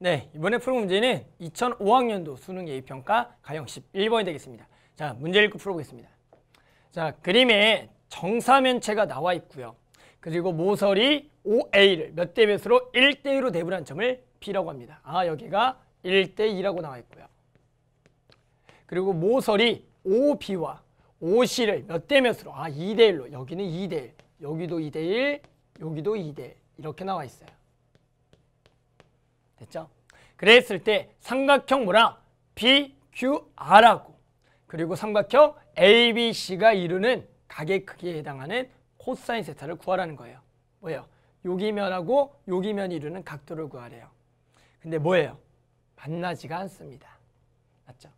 네, 이번에 풀 문제는 2005학년도 수능 예의평가 가형 11번이 되겠습니다. 자, 문제 읽고 풀어보겠습니다. 자, 그림에 정사면체가 나와 있고요. 그리고 모서리 OA를 몇 대 몇으로 1대1로 대분한 점을 B라고 합니다. 아, 여기가 1대2라고 나와 있고요. 그리고 모서리 OB와 OC를 몇 대 몇으로 아, 2대1로 여기는 2 대1, 여기도 2 대1, 여기도 2 대1 이렇게 나와 있어요. 됐죠? 그랬을 때 삼각형 뭐라? BQR하고 그리고 삼각형 ABC가 이루는 각의 크기에 해당하는 코사인 세타를 구하라는 거예요. 뭐예요? 요기면하고 요기면이 이루는 각도를 구하래요. 근데 뭐예요? 만나지가 않습니다. 맞죠?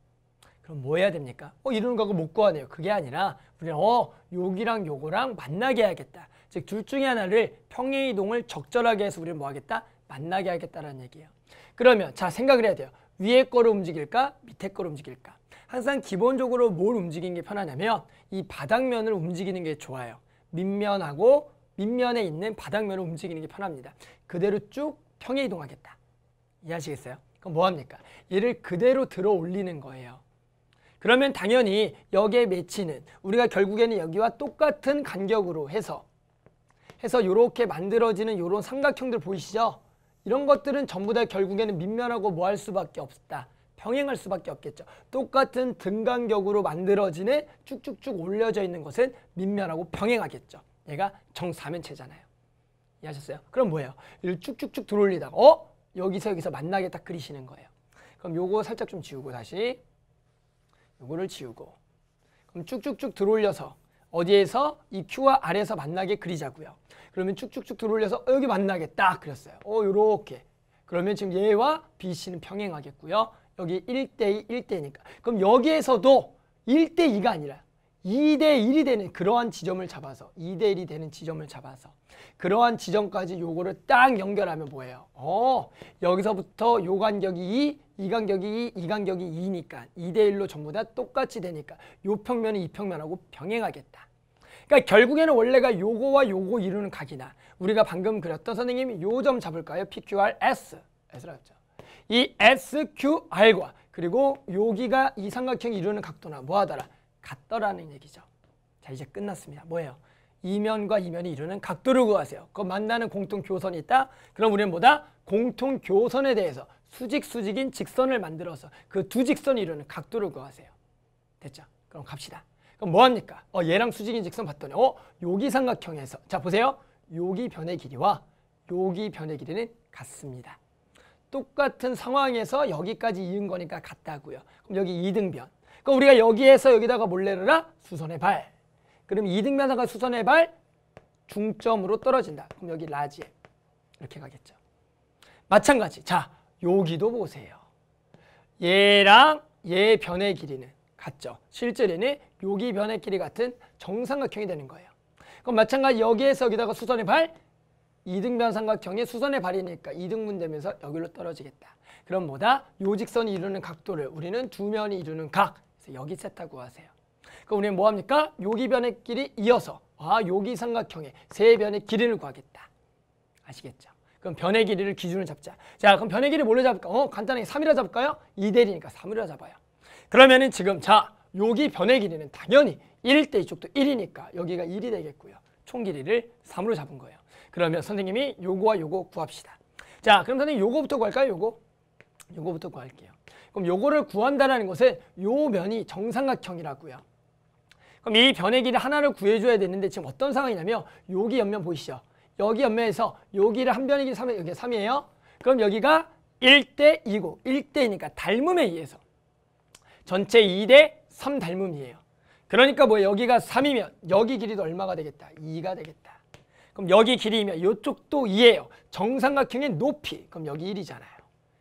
그럼 뭐 해야 됩니까? 어, 이루는 거고 못 구하네요. 그게 아니라 우리 어, 요기랑 요거랑 만나게 해야겠다. 즉 둘 중에 하나를 평행이동을 적절하게 해서 우리는 뭐 하겠다? 만나게 하겠다라는 얘기예요. 그러면 자 생각을 해야 돼요. 위에 거로 움직일까? 밑에 거로 움직일까? 항상 기본적으로 뭘 움직이는 게 편하냐면 이 바닥면을 움직이는 게 좋아요. 밑면하고 밑면에 있는 바닥면을 움직이는 게 편합니다. 그대로 쭉 평에 이동하겠다. 이해하시겠어요? 그럼 뭐합니까? 얘를 그대로 들어 올리는 거예요. 그러면 당연히 여기에 매치는 우리가 결국에는 여기와 똑같은 간격으로 해서 해서 이렇게 만들어지는 이런 삼각형들 보이시죠? 이런 것들은 전부 다 결국에는 민면하고 뭐 할 수밖에 없다. 병행할 수밖에 없겠죠. 똑같은 등간격으로 만들어지는 쭉쭉쭉 올려져 있는 것은 민면하고 병행하겠죠. 얘가 정사면체잖아요. 이해하셨어요? 그럼 뭐예요? 이를 쭉쭉쭉 들어올리다가 어? 여기서 여기서 만나게 딱 그리시는 거예요. 그럼 요거 살짝 좀 지우고 다시 요거를 지우고 그럼 쭉쭉쭉 들어올려서 어디에서 이 Q와 R에서 만나게 그리자고요. 그러면 쭉쭉쭉 들어올려서 어, 여기 만나게 딱 그렸어요. 어, 요렇게. 그러면 지금 얘와 BC는 평행하겠고요. 여기 1대2, 1대니까. 그럼 여기에서도 1대2가 아니라 2대1이 되는 그러한 지점을 잡아서 2대1이 되는 지점을 잡아서 그러한 지점까지 요거를 딱 연결하면 뭐예요? 어, 여기서부터 요 간격이 2, 이 간격이 2, 이 간격이 2니까 2대1로 전부 다 똑같이 되니까 요 평면은 이 평면하고 병행하겠다. 그러니까 결국에는 원래가 요거와 요거 이루는 각이나 우리가 방금 그렸던 선생님이 요점 잡을까요? PQR S. S라 했죠. 이 SQR과 그리고 여기가 이 삼각형이 이루는 각도나 뭐하더라? 같더라는 얘기죠. 자 이제 끝났습니다. 뭐예요? 이면과 이면이 이루는 각도를 구하세요. 그 만나는 공통 교선이 있다? 그럼 우리는 뭐다? 공통 교선에 대해서 수직 수직인 직선을 만들어서 그 두 직선이 이루는 각도를 구하세요. 됐죠? 그럼 갑시다. 그럼 뭐 합니까? 어, 얘랑 수직인 직선 봤더니 어, 여기 삼각형에서 자 보세요. 여기 변의 길이와 여기 변의 길이는 같습니다. 똑같은 상황에서 여기까지 이은 거니까 같다고요. 그럼 여기 이등변. 그럼 우리가 여기에서 여기다가 몰래라 수선의 발. 그럼 이등변사가 수선의 발 중점으로 떨어진다. 그럼 여기 라지 이렇게 가겠죠. 마찬가지. 자, 여기도 보세요. 얘랑 얘 변의 길이는 같죠. 실제로는 요기 변의 길이 같은 정삼각형이 되는 거예요. 그럼 마찬가지 여기에서 여기다가 수선의 발, 이등변 삼각형의 수선의 발이니까 이등분 되면서 여기로 떨어지겠다. 그럼 뭐다? 요직선이 이루는 각도를 우리는 두 면이 이루는 각. 그래서 여기 세다고 하세요. 그럼 우리는 뭐합니까? 요기 변의 길이 이어서 아요기 삼각형의 세 변의 길이를 구하겠다. 아시겠죠? 그럼 변의 길이를 기준으로 잡자. 자 그럼 변의 길이 뭘로 잡을까? 어 간단하게 3이라 잡을까요? 2대리니까 3이라 잡아요. 그러면은 지금 자 여기 변의 길이는 당연히 1일 때 이쪽도 1이니까 여기가 1이 되겠고요. 총 길이를 3으로 잡은 거예요. 그러면 선생님이 요거와 요거 구합시다. 자 그럼 선생님 요거부터 구할까요? 요거? 요거부터 구할게요. 그럼 요거를 구한다는 것은 요 면이 정삼각형이라고요. 그럼 이 변의 길이 하나를 구해줘야 되는데 지금 어떤 상황이냐면 여기 옆면 보이시죠? 여기 옆면에서 여기를 한 변의 길이 3, 여기 3이에요. 그럼 여기가 1대 2고 1대니까 이 닮음에 의해서 전체 2대 3 닮음이에요. 그러니까 뭐 여기가 3이면 여기 길이도 얼마가 되겠다? 2가 되겠다. 그럼 여기 길이면 이쪽도 2예요. 정삼각형의 높이. 그럼 여기 1이잖아요.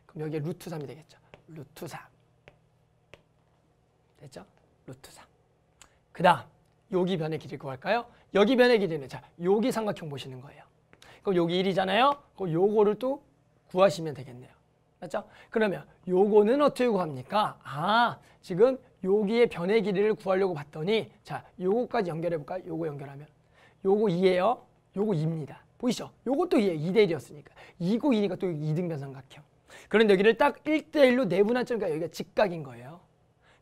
그럼 여기 루트 3이 되겠죠. 루트 3. 됐죠? 루트 3. 그 다음 여기 변의 길이 구할까요? 뭐 여기 변의 길이는 자 여기 삼각형 보시는 거예요. 그럼 여기 1이잖아요. 그럼 요거를 또 구하시면 되겠네요. 맞죠? 그러면 요거는 어떻게 구합니까? 아, 지금 여기의 변의 길이를 구하려고 봤더니 자, 요거까지 연결해 볼까요? 거 연결하면. 요거 2예요. 요거 2입니다. 보이죠 요것도 2예요. 2대 1이었으니까. 2고 2니까 또 2등변 삼각형. 그런데 여기를 딱 1대 1로 내분할점이니까 여기가 직각인 거예요.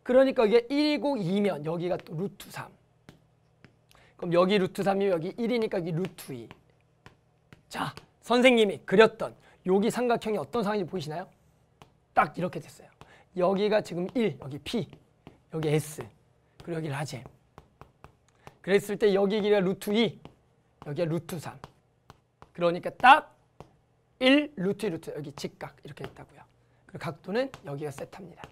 그러니까 이게 1이고 2면 여기가 또 루트 3. 그럼 여기 루트 3이 여기 1이니까 여기 루트 2. 자, 선생님이 그렸던 여기 삼각형이 어떤 상황인지 보이시나요? 딱 이렇게 됐어요. 여기가 지금 1, 여기 P, 여기 S, 그리고 여기 라지 그랬을 때 여기 길이가 루트 2, 여기가 루트 3. 그러니까 딱 1, 루트 2, 루트 여기 직각 이렇게 됐다고요. 그리고 각도는 여기가 세타입니다.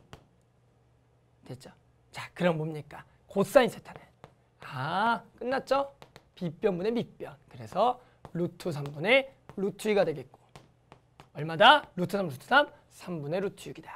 됐죠? 자, 그럼 뭡니까? 고사인 세타는? 아, 끝났죠? 밑변분의 밑변. 그래서 루트 3분의 루트 2가 되겠고 얼마다? 루트 3 루트 3 3분의 루트 6이다.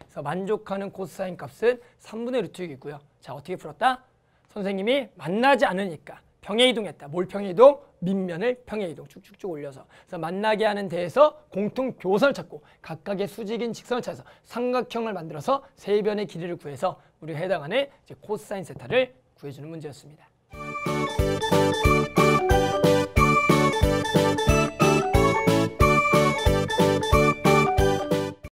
그래서 만족하는 코사인 값은 3분의 루트 6이고요. 자 어떻게 풀었다? 선생님이 만나지 않으니까 평행 이동했다. 몰 평행 이동? 밑면을 평행 이동 쭉쭉쭉 올려서 그래서 만나게 하는 데에서 공통 교선을 찾고 각각의 수직인 직선을 찾아서 삼각형을 만들어서 세 변의 길이를 구해서 우리 해당하는 이제 코사인 세타를 구해주는 문제였습니다.